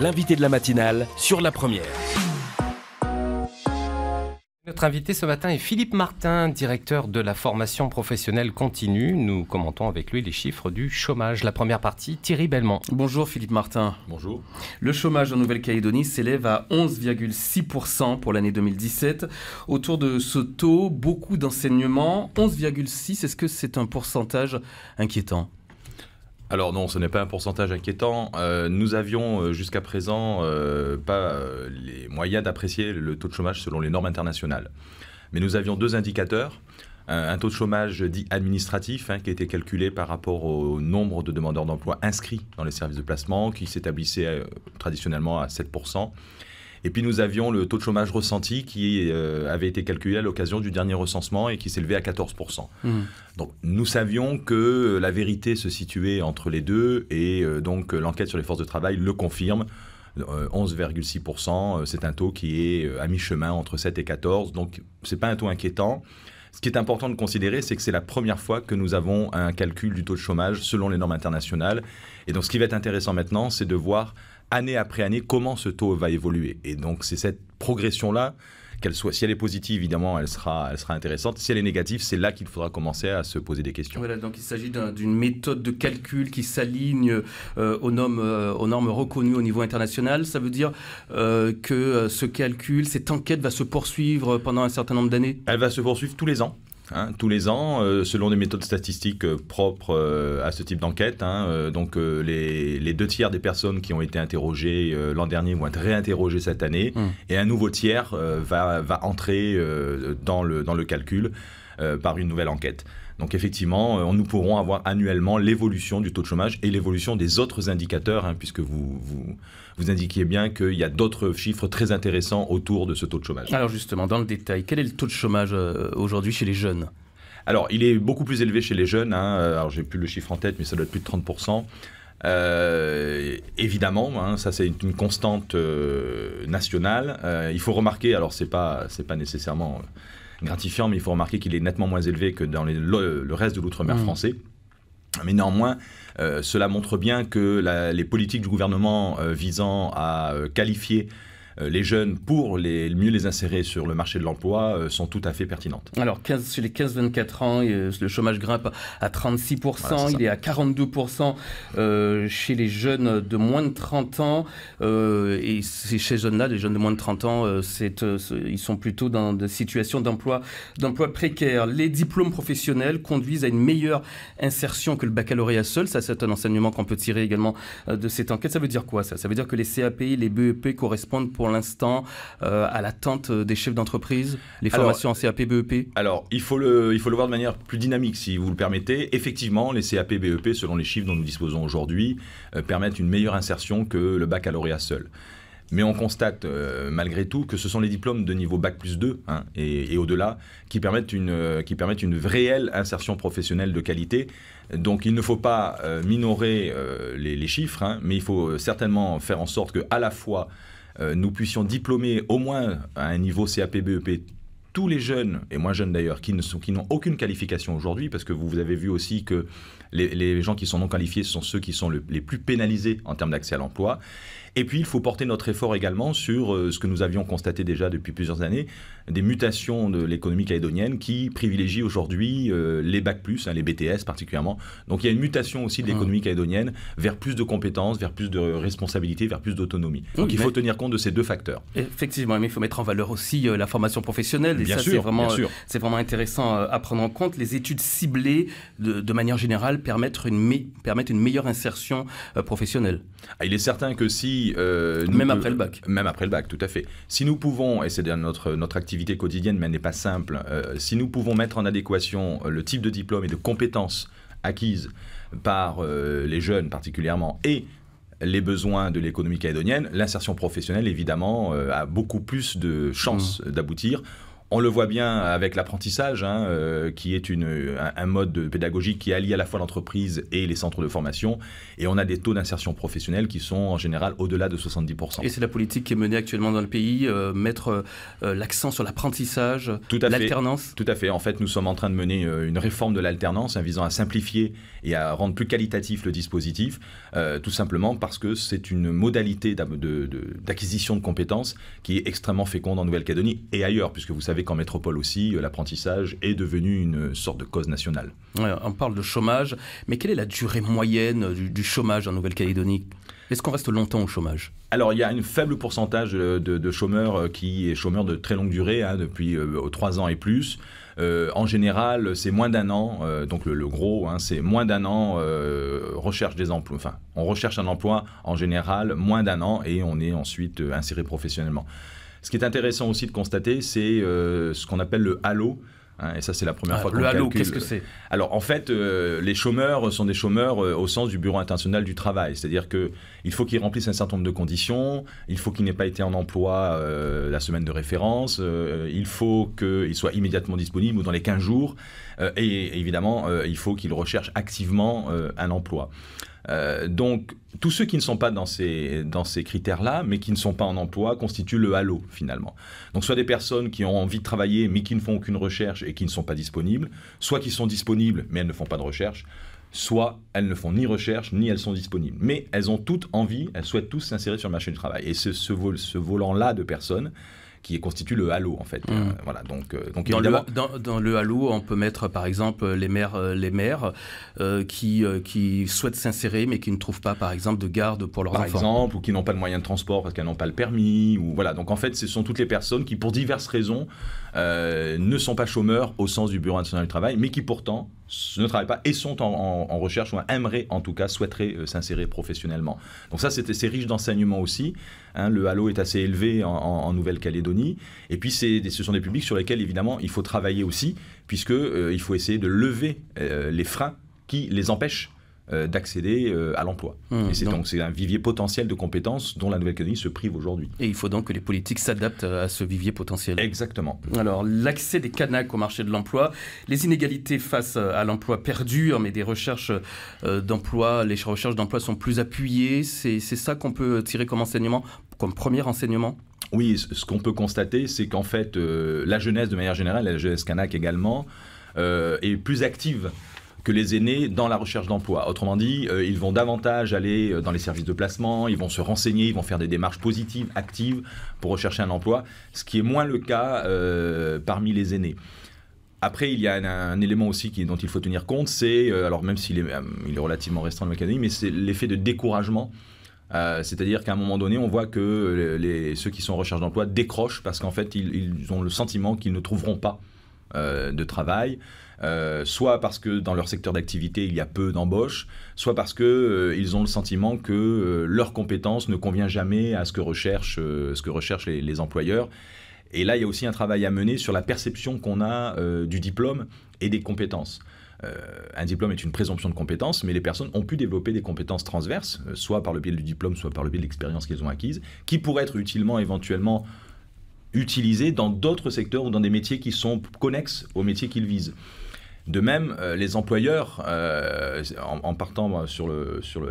l'invité de la matinale sur la première. Notre invité ce matin est Philippe Martin, directeur de la formation professionnelle continue. Nous commentons avec lui les chiffres du chômage. La première partie, Thierry Belmont. Bonjour Philippe Martin. Bonjour. Le chômage en Nouvelle-Calédonie s'élève à 11,6% pour l'année 2017. Autour de ce taux, beaucoup d'enseignements. 11,6, est-ce que c'est un pourcentage inquiétant alors non, ce n'est pas un pourcentage inquiétant. Euh, nous avions euh, jusqu'à présent euh, pas les moyens d'apprécier le taux de chômage selon les normes internationales. Mais nous avions deux indicateurs. Un, taux de chômage dit administratif, qui hein, qui était calculé par rapport au nombre de demandeurs d'emploi inscrits dans les services de placement, qui s'établissait traditionnellement à 7%, et puis nous avions le taux de chômage ressenti qui euh, avait été calculé à l'occasion du dernier recensement et qui s'élevait à 14%. Mmh. Donc nous savions que euh, la vérité se situait entre les deux et euh, donc l'enquête sur les forces de travail le confirme. 11,6%, c'est un taux qui est à mi-chemin entre 7 et 14, donc ce n'est pas un taux inquiétant. Ce qui est important de considérer, c'est que c'est la première fois que nous avons un calcul du taux de chômage selon les normes internationales. Et donc ce qui va être intéressant maintenant, c'est de voir année après année, comment ce taux va évoluer. Et donc, c'est cette progression-là qu'elle soit, si elle est positive, évidemment, elle sera, elle sera intéressante. Si elle est négative, c'est là qu'il faudra commencer à se poser des questions. Voilà, donc il s'agit d'une méthode de calcul qui s'aligne euh, aux, normes, euh, aux normes reconnues au niveau international. Ça veut dire euh, que ce calcul, cette enquête va se poursuivre pendant un certain nombre d'années Elle va se poursuivre tous les ans. Hein, tous les ans, euh, selon des méthodes statistiques euh, propres euh, à ce type d'enquête. Hein, donc les, deux tiers des personnes qui ont été interrogées l'an dernier vont être réinterrogées cette année, hum. et un nouveau tiers va, entrer dans, le, calcul par une nouvelle enquête. Donc effectivement, euh, nous pourrons avoir annuellement l'évolution du taux de chômage et l'évolution des autres indicateurs, hein, puisque vous, vous, indiquiez bien qu'il y a d'autres chiffres très intéressants autour de ce taux de chômage. Alors justement, dans le détail, quel est le taux de chômage euh, aujourd'hui chez les jeunes alors, il est beaucoup plus élevé chez les jeunes. Hein. Euh, alors, j'ai plus le chiffre en tête, mais ça doit être plus de 30%. évidemment, hein, ça c'est une constante nationale. il faut remarquer, alors c'est pas pas nécessairement gratifiant, mais il faut remarquer qu'il est nettement moins élevé que dans le, reste de l'outre-mer mm. français. Mais néanmoins, euh, cela montre bien que les politiques du gouvernement euh, visant à euh, qualifier euh, les jeunes pour les, mieux les insérer sur le marché de l'emploi euh, sont tout à fait pertinentes. Alors 15, chez les 15-24 ans, le chômage grimpe à 36%, il est à 42% euh, chez les jeunes de moins de 30 ans. et chez ces jeunes-là, les jeunes de moins de 30 ans, ils sont plutôt dans des situations d'emploi précaires. Les diplômes professionnels conduisent à une meilleure insertion que le baccalauréat seul. Ça, c'est un enseignement qu'on peut tirer également de cette enquête. Ça veut dire quoi ça Ça veut dire que les CAP, les BEP correspondent pour l'instant euh, à l'attente des chefs d'entreprise, les formations en CAP, BEP Alors, il faut, le, il faut le voir de manière plus dynamique, si vous le permettez. Effectivement, les CAP, BEP, selon les chiffres dont nous disposons aujourd'hui, euh, permettent une meilleure insertion que le baccalauréat seul. Mais on constate euh, malgré tout que ce sont les diplômes de niveau Bac plus 2 hein, et, au-delà qui permettent, une, qui permettent une réelle insertion professionnelle de qualité. Donc il ne faut pas minorer les, chiffres, hein, mais il faut certainement faire en sorte que à la fois euh, nous puissions diplômer au moins à un niveau CAP, BEP tous les jeunes, et moins jeunes d'ailleurs, qui n'ont aucune qualification aujourd'hui, parce que vous, avez vu aussi que les, gens qui sont non qualifiés sont ceux qui sont les plus pénalisés en termes d'accès à l'emploi, et puis, il faut porter notre effort également sur euh, ce que nous avions constaté déjà depuis plusieurs années, des mutations de l'économie calédonienne qui privilégie aujourd'hui euh, les bacs plus, hein, les BTS particulièrement. Donc, il y a une mutation aussi de l'économie ah. calédonienne vers plus de compétences, vers plus de responsabilités, vers plus d'autonomie. Donc, il faut tenir compte de ces deux facteurs. Effectivement, mais il faut mettre en valeur aussi euh, la formation professionnelle. Et bien ça, sûr, c'est vraiment, c'est vraiment intéressant à prendre en compte. Les études ciblées, de, manière générale, permettent une, une meilleure insertion professionnelle. Ah, il est certain que si euh, même après le bac, euh, même après le bac, tout à fait. Si nous pouvons, et c'est notre notre activité quotidienne, mais elle n'est pas simple. Euh, si nous pouvons mettre en adéquation le type de diplôme et de compétences acquises par les jeunes particulièrement et les besoins de l'économie calédonienne, l'insertion professionnelle, évidemment, a beaucoup plus de chances mm. d'aboutir on le voit bien avec l'apprentissage, hein, euh, qui est une, un, mode de pédagogique qui allie à la fois l'entreprise et les centres de formation. Et on a des taux d'insertion professionnelle qui sont en général au-delà de 70%. Et c'est la politique qui est menée actuellement dans le pays, euh, mettre euh, l'accent sur l'apprentissage, l'alternance Tout à fait. En fait, nous sommes en train de mener une réforme de l'alternance hein, visant à simplifier et à rendre plus qualitatif le dispositif, tout simplement parce que c'est une modalité d'acquisition de, compétences qui est extrêmement féconde en Nouvelle-Calédonie et ailleurs, puisque vous savez qu'en métropole aussi, euh, l'apprentissage est devenu une sorte de cause nationale. on parle de chômage, mais quelle est la durée moyenne du, chômage en Nouvelle-Calédonie est-ce qu'on reste longtemps au chômage Alors, il y a un faible pourcentage euh, de, chômeurs euh, qui est chômeur de très longue durée, hein, depuis trois ans et plus. en général, c'est moins d'un an, donc le, gros, hein, c'est moins d'un an, recherche des emplois, enfin, on recherche un emploi en général, moins d'un an, et on est ensuite inséré professionnellement. Ce qui est intéressant aussi de constater, c'est euh, ce qu'on appelle le halo. Hein, et ça, c'est la première ah, fois qu'on Le halo, qu'est-ce que c'est Alors, en fait, euh, les chômeurs sont des chômeurs euh, au sens du Bureau international du travail. C'est-à-dire qu'il faut qu'ils remplissent un certain nombre de conditions, il faut qu'ils n'aient pas été en emploi la semaine de référence, il faut qu'ils soient immédiatement disponibles ou dans les 15 jours, et évidemment, il faut qu'ils recherchent activement un emploi. Euh, donc, tous ceux qui ne sont pas dans ces, dans ces critères-là, mais qui ne sont pas en emploi, constituent le halo finalement. Donc, soit des personnes qui ont envie de travailler, mais qui ne font aucune recherche et qui ne sont pas disponibles, soit qui sont disponibles, mais elles ne font pas de recherche, soit elles ne font ni recherche, ni elles sont disponibles. Mais elles ont toutes envie, elles souhaitent tous s'insérer sur le marché du travail. Et ce volant-là de personnes, qui constitue le halo en fait. Mm. Euh, voilà, donc, euh, donc dans, le, dans, le, halo, on peut mettre par exemple euh, les maires, les qui, qui souhaitent s'insérer mais qui ne trouvent pas par exemple de garde pour leurs par Par exemple, ou qui n'ont pas de moyens de transport parce qu'elles n'ont pas le permis. Ou, voilà. Donc en fait, ce sont toutes les personnes qui, pour diverses raisons, ne sont pas chômeurs au sens du Bureau national du travail, mais qui pourtant ne travaillent pas et sont en, recherche ou aimeraient en tout cas, souhaiteraient euh, s'insérer professionnellement. Donc ça, c'est riche d'enseignements aussi. Hein. le halo est assez élevé en, Nouvelle-Calédonie. Et puis, ce sont des publics sur lesquels, évidemment, il faut travailler aussi, puisqu'il euh, faut essayer de lever euh, les freins qui les empêchent euh, d'accéder euh, à l'emploi. Mmh, et c'est donc, c'est un vivier potentiel de compétences dont la nouvelle économie se prive aujourd'hui. Et il faut donc que les politiques s'adaptent euh, à ce vivier potentiel. Exactement. Alors l'accès des Kanaks au marché de l'emploi, les inégalités face à l'emploi perdurent, mais des recherches d'emploi, les recherches d'emploi sont plus appuyées. C'est ça qu'on peut tirer comme enseignement, comme premier enseignement. Oui, ce qu'on peut constater, c'est qu'en fait, la jeunesse de manière générale, la jeunesse kanak également, est plus active que les aînés dans la recherche d'emploi. Autrement dit, euh, ils vont davantage aller euh, dans les services de placement, ils vont se renseigner, ils vont faire des démarches positives, actives pour rechercher un emploi, ce qui est moins le cas euh, parmi les aînés. Après, il y a un, élément aussi qui, dont il faut tenir compte, c'est, alors même s'il est, relativement restreint le l'académie, mais c'est l'effet de découragement c'est-à-dire qu'à un moment donné, on voit que ceux qui sont en recherche d'emploi décrochent parce qu'en fait, ils, ont le sentiment qu'ils ne trouveront pas euh, de travail, euh, soit parce que dans leur secteur d'activité il y a peu d'embauches, soit parce que euh, ils ont le sentiment que leur compétence ne convient jamais à ce que recherchent, ce que les, employeurs. Et là, il y a aussi un travail à mener sur la perception qu'on a du diplôme et des compétences. un diplôme est une présomption de compétences, mais les personnes ont pu développer des compétences transverses, soit par le biais du diplôme, soit par le biais de l'expérience qu'elles ont acquise, qui pourraient être utilement éventuellement utilisés dans d'autres secteurs ou dans des métiers qui sont connexes aux métiers qu'ils visent. De même, euh, les employeurs, euh, en, partant euh, sur,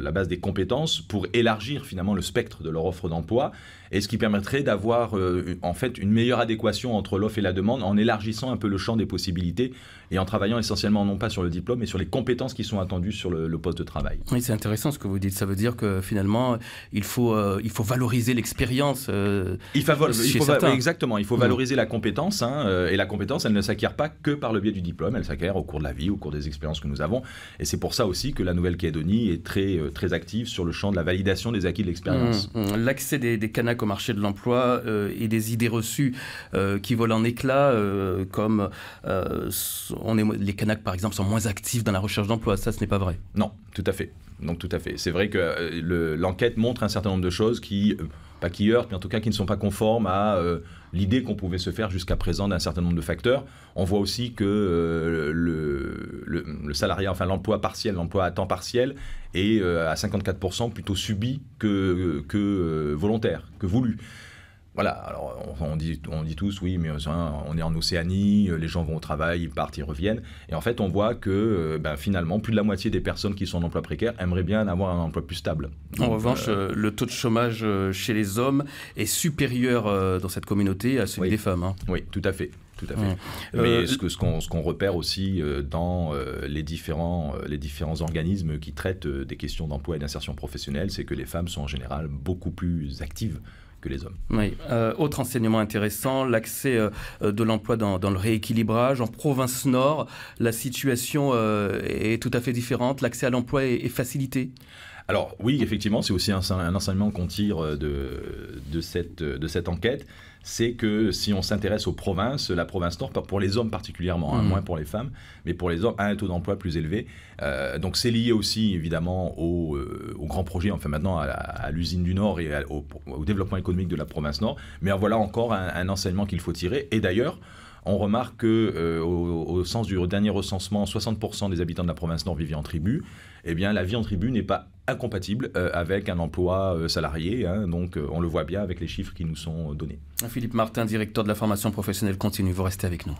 la base des compétences, pour élargir finalement le spectre de leur offre d'emploi, et ce qui permettrait d'avoir en fait une meilleure adéquation entre l'offre et la demande en élargissant un peu le champ des possibilités et en travaillant essentiellement non pas sur le diplôme, mais sur les compétences qui sont attendues sur le, poste de travail. Oui, c'est intéressant ce que vous dites. Ça veut dire que finalement, il faut, valoriser l'expérience. il, faut exactement. Il faut mm. valoriser la compétence hein, et la compétence, elle ne s'acquiert pas que par le biais du diplôme. Elle s'acquiert au cours de la vie, au cours des expériences que nous avons. Et c'est pour ça aussi que la Nouvelle-Calédonie est très, euh, très active sur le champ de la validation des acquis de l'expérience. Mmh, mmh. L'accès des, des Kanaks au marché de l'emploi euh, et des idées reçues euh, qui volent en éclat, comme on les Kanaks, par exemple, sont moins actifs dans la recherche d'emploi. Ça, ce n'est pas vrai. Non, tout à fait donc tout à fait. C'est vrai que euh, l'enquête montre un certain nombre de choses qui, euh, pas qui heurtent, mais en tout cas qui ne sont pas conformes à euh, l'idée qu'on pouvait se faire jusqu'à présent d'un certain nombre de facteurs. On voit aussi que le, le, enfin l'emploi partiel, l'emploi à temps partiel, est à 54% plutôt subi que, que volontaire, que voulu voilà, alors on, dit, on dit tous, oui, mais on est en Océanie, euh, les gens vont au travail, ils partent, ils reviennent. Et en fait, on voit que euh, ben, finalement, plus de la moitié des personnes qui sont en emploi précaire aimeraient bien avoir un emploi plus stable. en revanche, euh, le taux de chômage chez les hommes est supérieur dans cette communauté à celui des femmes. Hein. Oui, tout à fait. Tout à fait. Mais ce, ce, qu'on, repère aussi dans les différents, les différents organismes qui traitent des questions d'emploi et d'insertion professionnelle, c'est que les femmes sont en général beaucoup plus actives les hommes. Euh, autre enseignement intéressant, l'accès euh, de l'emploi dans, le rééquilibrage. En province nord, la situation euh, est tout à fait différente. L'accès à l'emploi est facilité. Alors oui, effectivement, c'est aussi un, enseignement qu'on tire euh, de, de, cette, euh, de cette enquête, c'est que si on s'intéresse aux provinces, la province Nord, pour les hommes particulièrement, hein, mmh. moins pour les femmes, mais pour les hommes, a un taux d'emploi plus élevé. Euh, donc c'est lié aussi évidemment au, au, grand projet, enfin maintenant à, l'usine du Nord et au, développement économique de la province Nord, mais voilà encore un, un enseignement qu'il faut tirer. Et d'ailleurs, on remarque que, euh, au, sens du dernier recensement, 60% des habitants de la province nord vivent en tribu. Eh bien, la vie en tribu n'est pas incompatible euh, avec un emploi euh, salarié. Hein. donc, on le voit bien avec les chiffres qui nous sont donnés. Philippe Martin, directeur de la formation professionnelle continue. Vous restez avec nous.